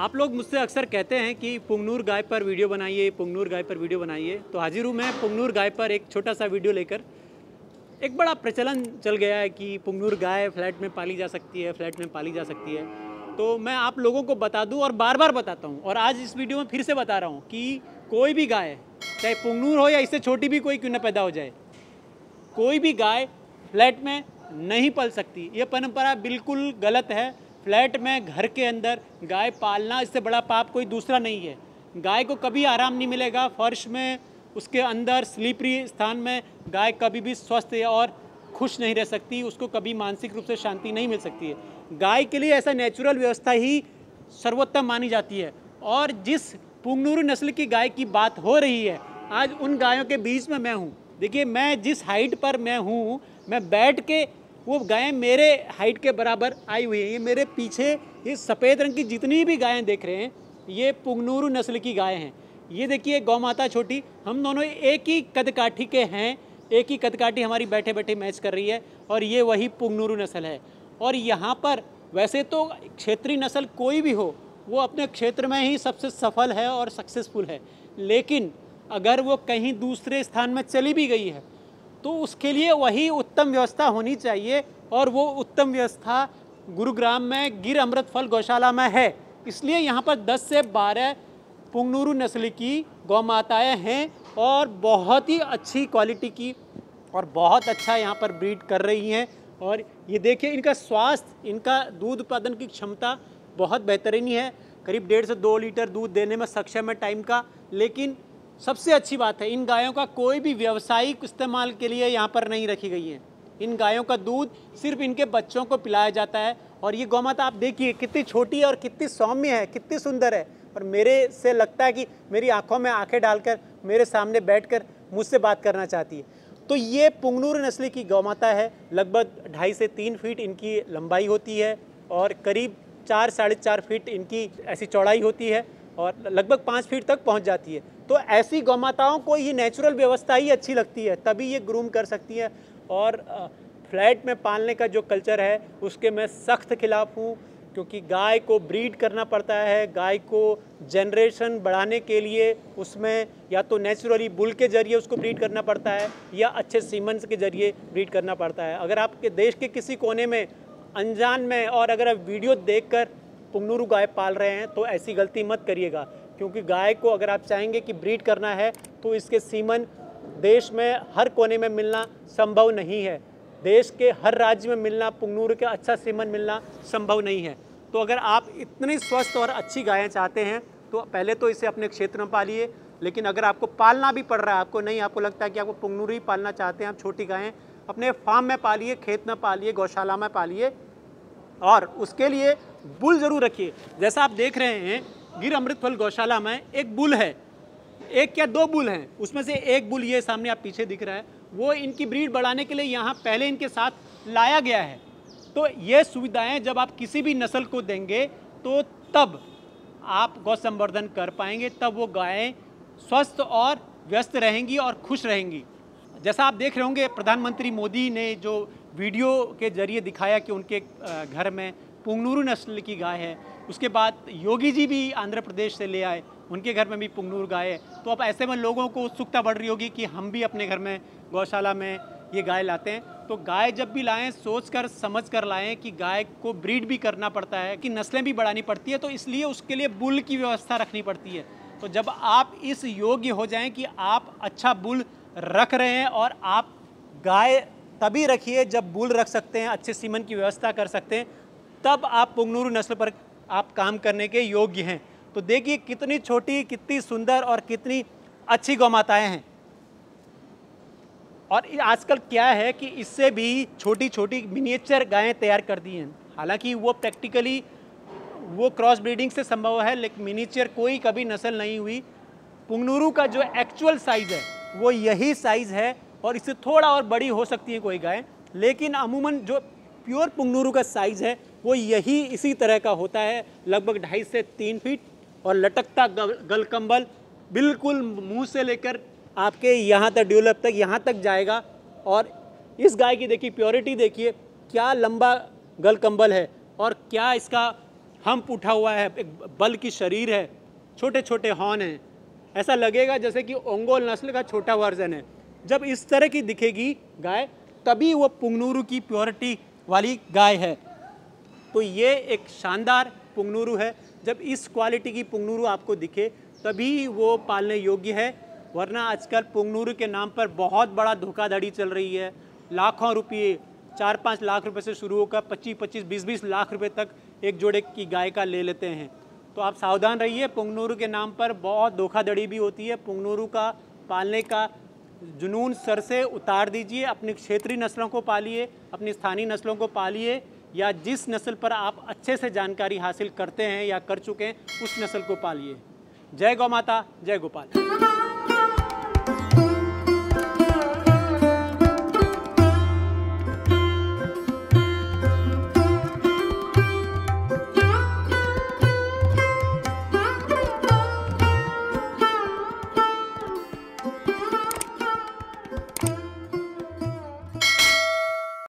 आप लोग मुझसे अक्सर कहते हैं कि पुंगनूर गाय पर वीडियो बनाइए पुंगनूर गाय पर वीडियो बनाइए तो हाजिर हूँ मैं पुंगनूर गाय पर एक छोटा सा वीडियो लेकर एक बड़ा प्रचलन चल गया है कि पुंगनूर गाय फ्लैट में पाली जा सकती है फ्लैट में पाली जा सकती है तो मैं आप लोगों को बता दूँ और बार बार बताता हूँ और आज इस वीडियो में फिर से बता रहा हूँ कि कोई भी गाय चाहे पुंगनूर हो या इससे छोटी भी कोई क्यों ना पैदा हो जाए कोई भी गाय फ्लैट में नहीं पल सकती ये परंपरा बिल्कुल गलत है फ्लैट में घर के अंदर गाय पालना इससे बड़ा पाप कोई दूसरा नहीं है गाय को कभी आराम नहीं मिलेगा फर्श में उसके अंदर स्लीपरी स्थान में गाय कभी भी स्वस्थ और खुश नहीं रह सकती उसको कभी मानसिक रूप से शांति नहीं मिल सकती है गाय के लिए ऐसा नेचुरल व्यवस्था ही सर्वोत्तम मानी जाती है और जिस पुंगनूरू नस्ल की गाय की बात हो रही है आज उन गायों के बीच में मैं हूँ देखिए मैं जिस हाइट पर मैं हूँ मैं बैठ के वो गायें मेरे हाइट के बराबर आई हुई हैं ये मेरे पीछे ये सफ़ेद रंग की जितनी भी गायें देख रहे हैं ये पुगनूरू नस्ल की गायें हैं ये देखिए गौ माता छोटी हम दोनों एक ही कदकाठी के हैं एक ही कदकाठी हमारी बैठे बैठे मैच कर रही है और ये वही पुगनूरू नस्ल है और यहाँ पर वैसे तो क्षेत्रीय नस्ल कोई भी हो वो अपने क्षेत्र में ही सबसे सफल है और सक्सेसफुल है लेकिन अगर वो कहीं दूसरे स्थान में चली भी गई है तो उसके लिए वही उत्तम व्यवस्था होनी चाहिए और वो उत्तम व्यवस्था गुरुग्राम में गिर अमृत फल गौशाला में है इसलिए यहाँ पर 10 से 12 पुंगनूरू नस्ल की गौ माताएँ हैं और बहुत ही अच्छी क्वालिटी की और बहुत अच्छा यहाँ पर ब्रीड कर रही हैं और ये देखिए इनका स्वास्थ्य इनका दूध उत्पादन की क्षमता बहुत बेहतरीन है करीब डेढ़ से दो लीटर दूध देने में सक्षम है टाइम का लेकिन सबसे अच्छी बात है इन गायों का कोई भी व्यावसायिक इस्तेमाल के लिए यहाँ पर नहीं रखी गई है इन गायों का दूध सिर्फ इनके बच्चों को पिलाया जाता है और ये गौमाता आप देखिए कितनी छोटी है और कितनी सौम्य है कितनी सुंदर है और मेरे से लगता है कि मेरी आंखों में आंखें डालकर मेरे सामने बैठकर मुझसे बात करना चाहती है तो ये पुंगनूर नस्ल की गौमाता है लगभग ढाई से तीन फीट इनकी लंबाई होती है और करीब चार साढ़े चार फीट इनकी ऐसी चौड़ाई होती है और लगभग पाँच फीट तक पहुँच जाती है तो ऐसी गौमाताओं को ये नेचुरल व्यवस्था ही अच्छी लगती है तभी ये ग्रूम कर सकती हैं और फ्लैट में पालने का जो कल्चर है उसके मैं सख्त खिलाफ़ हूँ क्योंकि गाय को ब्रीड करना पड़ता है गाय को जनरेशन बढ़ाने के लिए उसमें या तो नेचुरली बुल के ज़रिए उसको ब्रीड करना पड़ता है या अच्छे सीमेंट्स के ज़रिए ब्रीड करना पड़ता है अगर आपके देश के किसी कोने में अनजान में और अगर आप वीडियो देखकर कर गाय पाल रहे हैं तो ऐसी गलती मत करिएगा क्योंकि गाय को अगर आप चाहेंगे कि ब्रीड करना है तो इसके सीमन देश में हर कोने में मिलना संभव नहीं है देश के हर राज्य में मिलना पुंगनूर का अच्छा सीमन मिलना संभव नहीं है तो अगर आप इतनी स्वस्थ और अच्छी गायें चाहते हैं तो पहले तो इसे अपने क्षेत्र में पालिए लेकिन अगर आपको पालना भी पड़ रहा है आपको नहीं आपको लगता है कि आपको पुंगनूर ही पालना चाहते हैं आप छोटी गायें अपने फार्म में पालिए खेत में पालिए गौशाला में पालिए और उसके लिए बुल ज़रूर रखिए जैसा आप देख रहे हैं गिर अमृतफल गौशाला में एक बुल है एक या दो बुल हैं उसमें से एक बुल ये सामने आप पीछे दिख रहा है वो इनकी ब्रीड बढ़ाने के लिए यहाँ पहले इनके साथ लाया गया है तो ये सुविधाएं जब आप किसी भी नस्ल को देंगे तो तब आप गौ संवर्धन कर पाएंगे तब वो गायें स्वस्थ और व्यस्त रहेंगी और खुश रहेंगी जैसा आप देख रहे होंगे प्रधानमंत्री मोदी ने जो वीडियो के जरिए दिखाया कि उनके घर में पुंगनूरू नस्ल की गाय है उसके बाद योगी जी भी आंध्र प्रदेश से ले आए उनके घर में भी पुंगनूर गाय है तो अब ऐसे में लोगों को उत्सुकता बढ़ रही होगी कि हम भी अपने घर में गौशाला में ये गाय लाते हैं तो गाय जब भी लाएं सोच कर समझ कर लाएँ कि गाय को ब्रीड भी करना पड़ता है कि नस्लें भी बढ़ानी पड़ती है तो इसलिए उसके लिए बुल की व्यवस्था रखनी पड़ती है तो जब आप इस योग्य हो जाएं कि आप अच्छा बुल रख रहे हैं और आप गाय तभी रखिए जब बुल रख सकते हैं अच्छे सीमन की व्यवस्था कर सकते हैं तब आप पुंगनुरु नस्ल पर आप काम करने के योग्य हैं तो देखिए कितनी छोटी कितनी सुंदर और कितनी अच्छी गौ माताएँ हैं और आजकल क्या है कि इससे भी छोटी छोटी मिनिएचर गायें तैयार कर दी हैं हालांकि वो प्रैक्टिकली वो क्रॉस ब्रीडिंग से संभव है लेकिन मिनीचर कोई कभी नस्ल नहीं हुई पुंगनूरू का जो एक्चुअल साइज़ है वो यही साइज़ है और इससे थोड़ा और बड़ी हो सकती है कोई गाय लेकिन अमूमन जो प्योर पुंगनूरू का साइज़ है वो यही इसी तरह का होता है लगभग ढाई से तीन फीट और लटकता गल, कंबल बिल्कुल मुंह से लेकर आपके यहाँ तक डेवलप तक यहाँ तक जाएगा और इस गाय की देखिए प्योरिटी देखिए क्या लंबा गल कंबल है और क्या इसका हम्प उठा हुआ है एक बल की शरीर है छोटे छोटे हॉर्न हैं ऐसा लगेगा जैसे कि ओंगोल नस्ल का छोटा वर्जन है जब इस तरह की दिखेगी गाय तभी वो पुंगनूरू की प्योरिटी वाली गाय है तो ये एक शानदार पुंगनूरू है जब इस क्वालिटी की पुंगनूरू आपको दिखे तभी वो पालने योग्य है वरना आजकल पुंगनूरू के नाम पर बहुत बड़ा धोखाधड़ी चल रही है लाखों रुपये चार पाँच लाख रुपए से शुरू होकर पच्चीस पच्चीस बीस बीस लाख रुपए तक एक जोड़े की गाय का ले लेते हैं तो आप सावधान रहिए पुंगनूरू के नाम पर बहुत धोखाधड़ी भी होती है पुंगनूरू का पालने का जुनून सर से उतार दीजिए अपनी क्षेत्रीय नस्लों को पालिए अपनी स्थानीय नस्लों को पालिए या जिस नस्ल पर आप अच्छे से जानकारी हासिल करते हैं या कर चुके हैं उस नस्ल को पालिए जय गौ माता जय गोपाल